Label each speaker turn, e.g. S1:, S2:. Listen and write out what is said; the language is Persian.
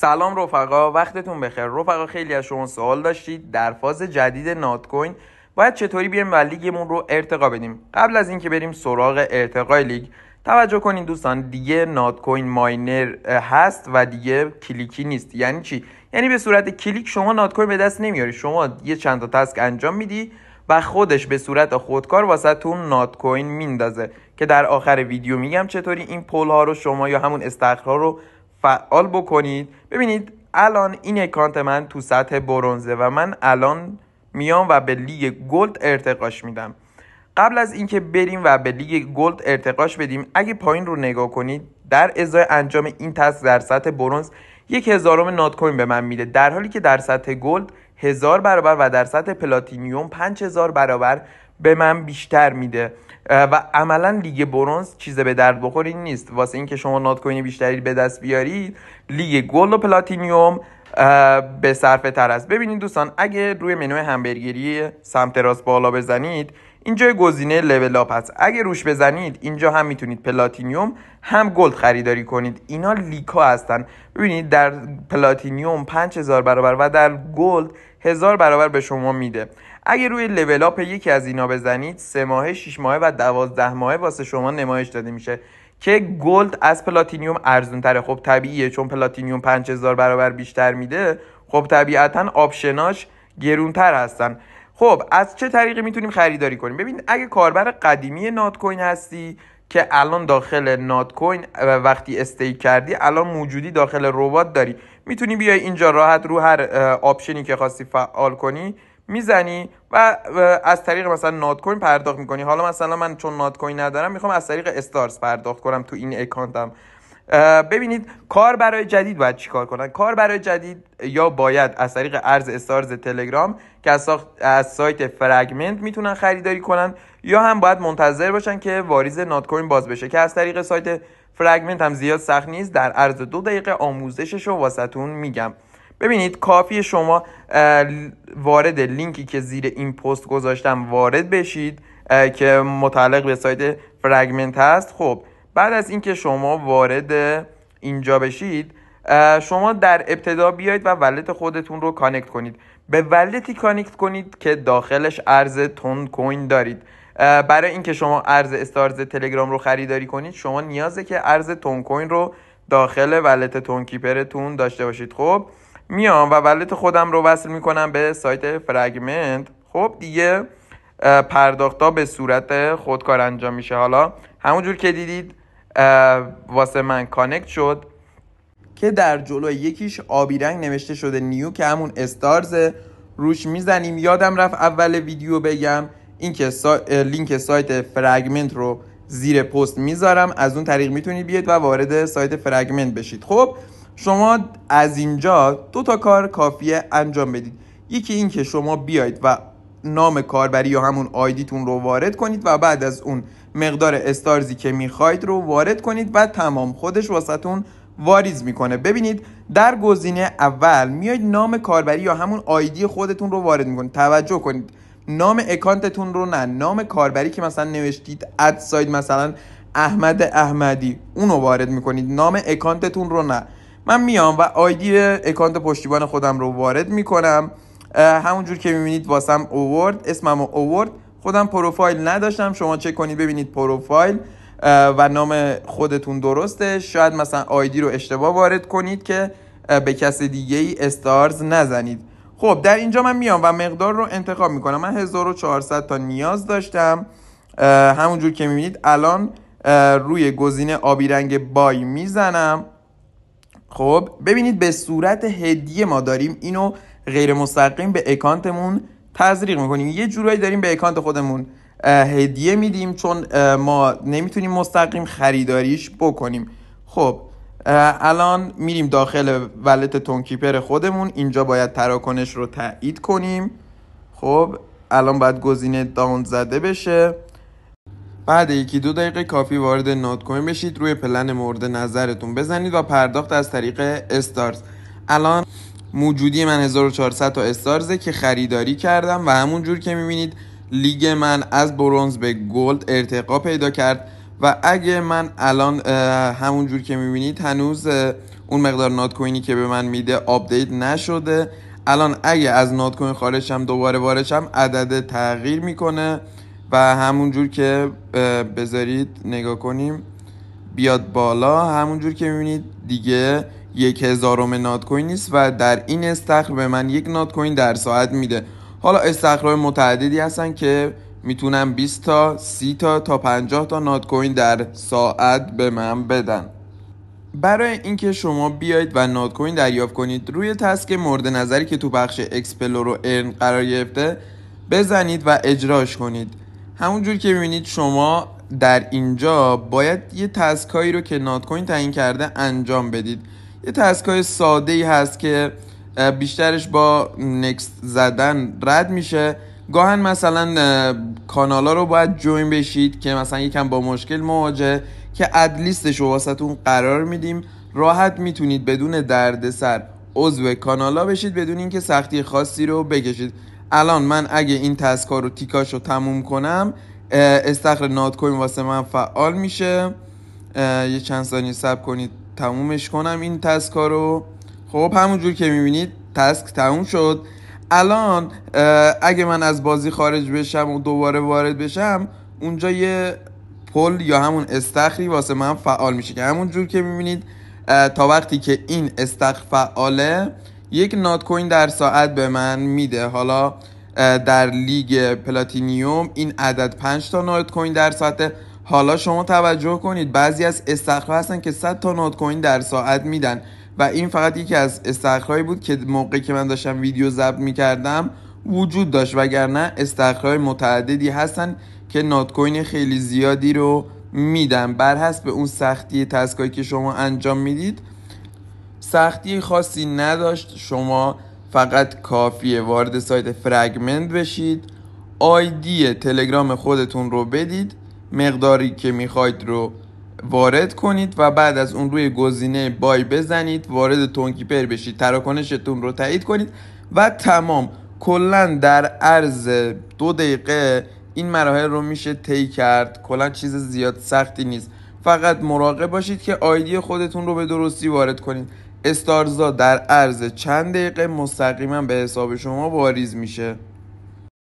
S1: سلام رفقا وقتتون بخیر رفقا خیلی از شما سوال داشتید در فاز جدید نات کوین باید چطوری بیایم و لیگمون رو ارتقا بدیم قبل از اینکه بریم سراغ ارتقای لیگ توجه کنین دوستان دیگه نات کوین ماینر هست و دیگه کلیکی نیست یعنی چی یعنی به صورت کلیک شما نات کوین به دست نمیاری شما یه چند تا تسک انجام میدی و خودش به صورت خودکار واسهتون نات کوین میندازه که در آخر ویدیو میگم چطوری این پول ها رو شما یا همون استخر رو فعال بکنید ببینید الان این اکانت من تو سطح برونزه و من الان میام و به لیگ گلد ارتقاش میدم قبل از اینکه بریم و به لیگ گلد ارتقاش بدیم اگه پایین رو نگاه کنید در ازای انجام این تاس در سطح برونز یک هزارم نات کوین به من میده در حالی که در سطح گلد هزار برابر و در سطح پلاتینیوم هزار برابر به من بیشتر میده و عملا لیگ برونز چیز به درد بخوری نیست واسه اینکه شما کوین بیشتری به دست بیارید لیگ گلد و پلاتینیوم به صرف تر است ببینید دوستان اگه روی منوی همبرگری سمت راست بالا بزنید اینجا گزینه لول اپ هست اگه روش بزنید اینجا هم میتونید پلاتینیوم هم گلد خریداری کنید اینا لیکا هستن ببینید در پلاتینیوم 5000 برابر و در گلد هزار برابر به شما میده اگه روی لول اپ یکی از اینا بزنید سه ماه شش ماه و دوازده ماه واسه شما نمایش داده میشه که گلد از پلاتینیوم ارزون تره خب طبیعیه چون پلاتینیوم 5000 برابر بیشتر میده خب طبیعتا آپشناش گرونتر هستن خب از چه طریقی میتونیم خریداری کنیم ببین اگه کاربر قدیمی نات کوین هستی که الان داخل نات کوین وقتی استیک کردی الان موجودی داخل ربات داری میتونی بیای اینجا راحت رو هر آپشنی که خواستی فعال کنی میزنی و از طریق مثلا نات کوین پرداخت میکنی حالا مثلا من چون نات کوین ندارم میخوام از طریق استارز پرداخت کنم تو این اکانتم ببینید کار برای جدید باید چیکار کنن کار برای جدید یا باید از طریق ارز استارز تلگرام که از, از سایت فرگمنت میتونن خریداری کنن یا هم باید منتظر باشن که واریز نات کوین باز بشه که از طریق سایت فرگمنت هم زیاد سخت نیست در عرض دو دقیقه آموزشش رو میگم ببینید کافی شما وارد لینکی که زیر این پست گذاشتم وارد بشید که متعلق به سایت فرگمنت هست خب بعد از اینکه شما وارد اینجا بشید شما در ابتدا بیایید و ولت خودتون رو کانکت کنید به ولتی کانکت کنید که داخلش ارز تون کوین دارید برای اینکه شما ارز استارز تلگرام رو خریداری کنید شما نیازه که ارز تون کوین رو داخل ولت تون کیپرتون داشته باشید خب میام و ولت خودم رو وصل میکنم به سایت فرگمنت خب دیگه پرداختا به صورت خودکار انجام میشه حالا همونجور که دیدید واسه من کانکت شد که در جلو یکیش آبی رنگ نوشته شده نیو که همون استارز روش میزنیم یادم رفت اول ویدیو بگم این که لینک سایت فرگمنت رو زیر پست میذارم از اون طریق میتونید بیاید و وارد سایت فرگمنت بشید خب شما از اینجا دو تا کار کافیه انجام بدید یکی اینکه شما بیاید و نام کاربری یا همون آیدیتون رو وارد کنید و بعد از اون مقدار استارزی که میخواید رو وارد کنید و تمام خودش واسهتون واریز میکنه ببینید در گزینه اول میاید نام کاربری یا همون آیدی خودتون رو وارد میکنید توجه کنید نام اکانتتون رو نه نام کاربری که مثلا نوشتید ادساید مثلا احمد احمدی رو وارد میکنید نام اکانتتون رو نه من میام و آیدی اکانت پشتیبان خودم رو وارد میکنم همونجور که میبینید واسم اوورد اسمم اوورد خودم پروفایل نداشتم شما چک کنید ببینید پروفایل و نام خودتون درسته شاید مثلا آیدی رو اشتباه وارد کنید که به کس دیگه ای استارز نزنید خب در اینجا من میام و مقدار رو انتخاب میکنم من 1400 تا نیاز داشتم همونجور که میبینید الان روی گزینه آبی رنگ بای میزنم خب ببینید به صورت هدیه ما داریم اینو غیر مستقیم به اکانتمون تزریق میکنیم یه جورایی داریم به اکانت خودمون هدیه میدیم چون ما نمیتونیم مستقیم خریداریش بکنیم خب الان میریم داخل ولت تونکیپر خودمون اینجا باید تراکنش رو تایید کنیم خب الان باید گزینه داون زده بشه بعد یکی دو دقیقه کافی وارد نات کوین بشید روی پلن مورد نظرتون بزنید و پرداخت از طریق استارز الان موجودی من 1400 تا استارزه که خریداری کردم و همون جور که میبینید لیگ من از برونز به گلد ارتقا پیدا کرد و اگه من الان همون جور که میبینید هنوز اون مقدار نات کوینی که به من میده آپدیت نشده الان اگه از نات کوین خارجم دوباره وارشم عدد تغییر میکنه و همونجور که بذارید نگاه کنیم بیاد بالا همونجور که میبینید دیگه یک هزارم نات کوین نیست و در این استخر به من یک نات کوین در ساعت میده حالا استخرهای متعددی هستن که میتونم 20 تا 30 تا تا 50 تا نات کوین در ساعت به من بدن برای اینکه شما بیایید و نات کوین دریافت کنید روی تسک مورد نظری که تو بخش اکسپلور و ارن قرار گرفته بزنید و اجراش کنید همونجور که میبینید شما در اینجا باید یه تسکایی رو که ناتکوین تعیین کرده انجام بدید یه تسکای ساده ای هست که بیشترش با نکست زدن رد میشه گاهن مثلا کانالا رو باید جوین بشید که مثلا یکم با مشکل مواجه که ادلیستش رو واسهتون قرار میدیم راحت میتونید بدون دردسر عضو کانالا بشید بدون اینکه سختی خاصی رو بکشید الان من اگه این تسکار رو تیکاش رو تموم کنم استخر نات کوین واسه من فعال میشه یه چند ثانیه سب کنید تمومش کنم این تسکار رو خب همونجور که میبینید تسک تموم شد الان اگه من از بازی خارج بشم و دوباره وارد بشم اونجا یه پل یا همون استخری واسه من فعال میشه که جور که میبینید تا وقتی که این استخر فعاله یک نات کوین در ساعت به من میده حالا در لیگ پلاتینیوم این عدد 5 تا نات کوین در ساعت حالا شما توجه کنید بعضی از استخرا هستن که 100 تا نات کوین در ساعت میدن و این فقط یکی از استخرهایی بود که موقعی که من داشتم ویدیو ضبط میکردم وجود داشت وگرنه استخرهای متعددی هستن که نات کوین خیلی زیادی رو میدن بر حسب اون سختی تسکایی که شما انجام میدید سختی خاصی نداشت شما فقط کافیه وارد سایت فرگمنت بشید آیدی تلگرام خودتون رو بدید مقداری که میخواید رو وارد کنید و بعد از اون روی گزینه بای بزنید وارد تونکیپر بشید تراکنشتون رو تایید کنید و تمام کلا در عرض دو دقیقه این مراحل رو میشه طی کرد کلا چیز زیاد سختی نیست فقط مراقب باشید که آیدی خودتون رو به درستی وارد کنید استارزا در عرض چند دقیقه مستقیما به حساب شما واریز میشه